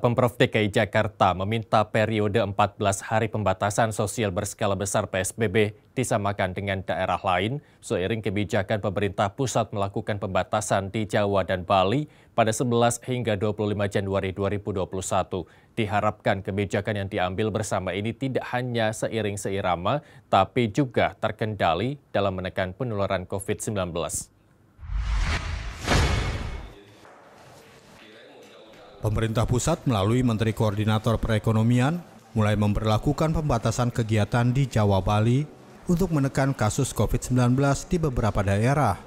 Pemprov DKI Jakarta meminta periode 14 hari pembatasan sosial berskala besar PSBB disamakan dengan daerah lain seiring kebijakan pemerintah pusat melakukan pembatasan di Jawa dan Bali pada 11 hingga 25 Januari 2021. Diharapkan kebijakan yang diambil bersama ini tidak hanya seiring seirama tapi juga terkendali dalam menekan penularan COVID-19. Pemerintah pusat melalui Menteri Koordinator Perekonomian mulai memperlakukan pembatasan kegiatan di Jawa Bali untuk menekan kasus COVID-19 di beberapa daerah.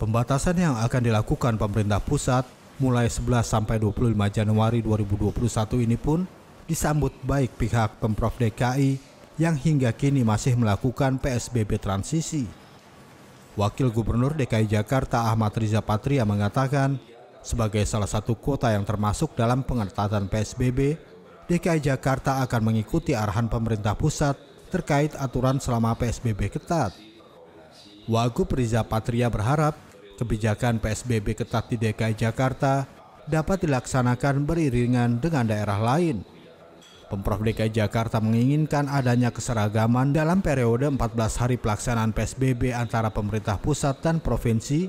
Pembatasan yang akan dilakukan pemerintah pusat mulai 11 sampai 25 Januari 2021 ini pun disambut baik pihak Pemprov DKI yang hingga kini masih melakukan PSBB transisi. Wakil Gubernur DKI Jakarta Ahmad Riza Patria mengatakan, sebagai salah satu kota yang termasuk dalam pengetatan PSBB, DKI Jakarta akan mengikuti arahan pemerintah pusat terkait aturan selama PSBB ketat. Wagub Riza Patria berharap kebijakan PSBB ketat di DKI Jakarta dapat dilaksanakan beriringan dengan daerah lain. Pemprov DKI Jakarta menginginkan adanya keseragaman dalam periode 14 hari pelaksanaan PSBB antara pemerintah pusat dan provinsi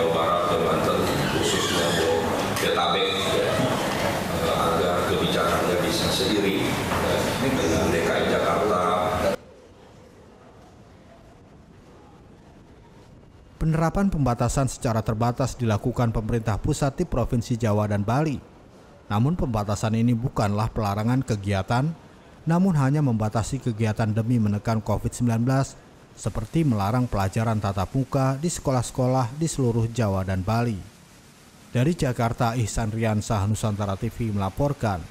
penerapan pembatasan secara terbatas dilakukan pemerintah pusat di Provinsi Jawa dan Bali. Namun pembatasan ini bukanlah pelarangan kegiatan, namun hanya membatasi kegiatan demi menekan COVID-19 seperti melarang pelajaran tatap muka di sekolah-sekolah di seluruh Jawa dan Bali. Dari Jakarta, Ihsan Riansah Nusantara TV melaporkan.